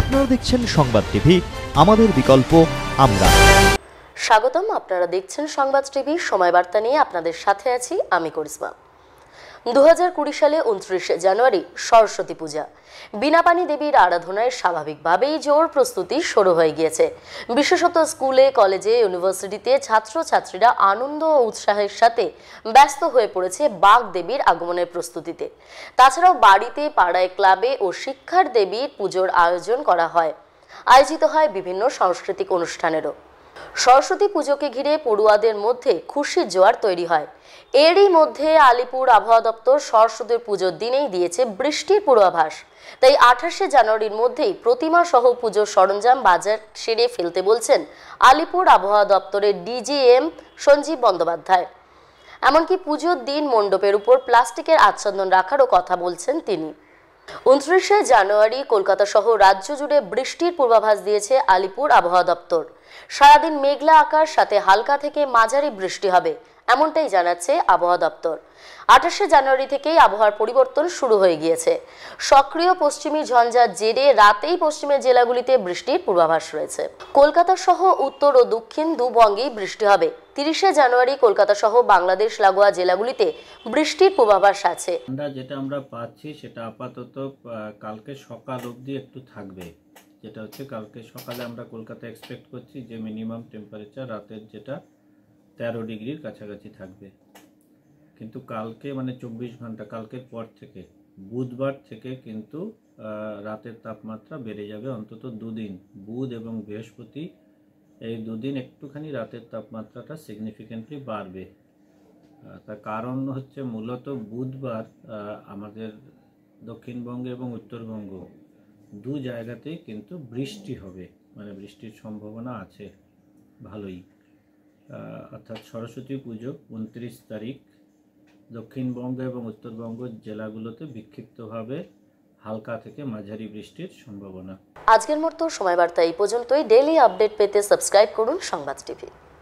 আপনারা দেখছেন সংবাদ টিভি আমাদের বিকল্প আমরা স্বাগতম আপনারা দেখছেন সংবাদ টিভি সময় বার্তা নিয়ে আপনাদের সাথে আছি আমি করিসমা দু সালে উনত্রিশে জানুয়ারি সরস্বতী পূজা পানি দেবীর আরাধনায় স্বাভাবিকভাবেই জোর প্রস্তুতি শুরু হয়ে গিয়েছে বিশেষত স্কুলে কলেজে ইউনিভার্সিটিতে ছাত্রছাত্রীরা আনন্দ ও উৎসাহের সাথে ব্যস্ত হয়ে পড়েছে বাগ দেবীর আগমনের প্রস্তুতিতে তাছাড়াও বাড়িতে পাড়ায় ক্লাবে ও শিক্ষার দেবীর পুজোর আয়োজন করা হয় আয়োজিত হয় বিভিন্ন সাংস্কৃতিক অনুষ্ঠানেরও সরস্বতী পুজোকে ঘিরে পড়ুয়াদের মধ্যে খুশির জোয়ার তৈরি হয় এরই মধ্যে আলিপুর আবহাওয়া দপ্তর সরস্বতীর পুজোর দিনেই দিয়েছে বৃষ্টির পূর্বাভাস তাই আঠাশে জানুয়ারির মধ্যেই প্রতিমা সহ পুজোর সরঞ্জাম বাজার সেরে ফেলতে বলছেন আলিপুর আবহাওয়া দপ্তরের ডিজিএম সঞ্জীব বন্দ্যোপাধ্যায় এমনকি পুজোর দিন মণ্ডপের উপর প্লাস্টিকের আচ্ছাদন রাখারও কথা বলছেন তিনি উনত্রিশে জানুয়ারি কলকাতা সহ রাজ্য জুড়ে বৃষ্টির পূর্বাভাস দিয়েছে আলিপুর আবহাওয়া দপ্তর সারাদিন মেঘলা আকার সাথে হালকা থেকে মাঝারি বৃষ্টি হবে এমনটাই জানাচ্ছে আবহাওয়া দপ্তর আঠাশে জানুয়ারি থেকেই আবহাওয়ার পরিবর্তন শুরু হয়ে গিয়েছে সক্রিয় পশ্চিমী ঝঞ্ঝার জেরে রাতেই পশ্চিমের জেলাগুলিতে বৃষ্টির পূর্বাভাস রয়েছে কলকাতা সহ উত্তর ও দক্ষিণ দুবঙ্গেই বৃষ্টি হবে তিরিশে জানুয়ারি কলকাতা সহ বাংলাদেশ লাগোয়া জেলাগুলিতে বৃষ্টির পূর্বাভাস আছে আমরা যেটা আমরা পাচ্ছি সেটা আপাতত কালকে সকাল অবধি একটু থাকবে যেটা হচ্ছে কালকে সকালে আমরা কলকাতা এক্সপেক্ট করছি যে মিনিমাম টেম্পারেচার রাতের যেটা তেরো ডিগ্রির কাছাকাছি থাকবে কিন্তু কালকে মানে চব্বিশ ঘন্টা কালকের পর থেকে বুধবার থেকে কিন্তু রাতের তাপমাত্রা বেড়ে যাবে অন্তত দুদিন বুধ এবং বৃহস্পতি এই দুদিন একটুখানি রাতের তাপমাত্রাটা সিগনিফিকেন্টলি বাড়বে তার কারণ হচ্ছে মূলত বুধবার আমাদের দক্ষিণবঙ্গ এবং উত্তরবঙ্গ দু জায়গাতেই কিন্তু বৃষ্টি হবে মানে বৃষ্টির সম্ভাবনা আছে ভালোই অর্থাৎ সরস্বতী পুজো উনত্রিশ তারিখ দক্ষিণবঙ্গ এবং উত্তরবঙ্গ জেলাগুলোতে বিক্ষিপ্তভাবে হালকা থেকে মাঝারি বৃষ্টির সম্ভাবনা আজকের মতো সময় বার্তা এই পর্যন্তই ডেইলি আপডেট পেতে সাবস্ক্রাইব করুন সংবাদ টিভি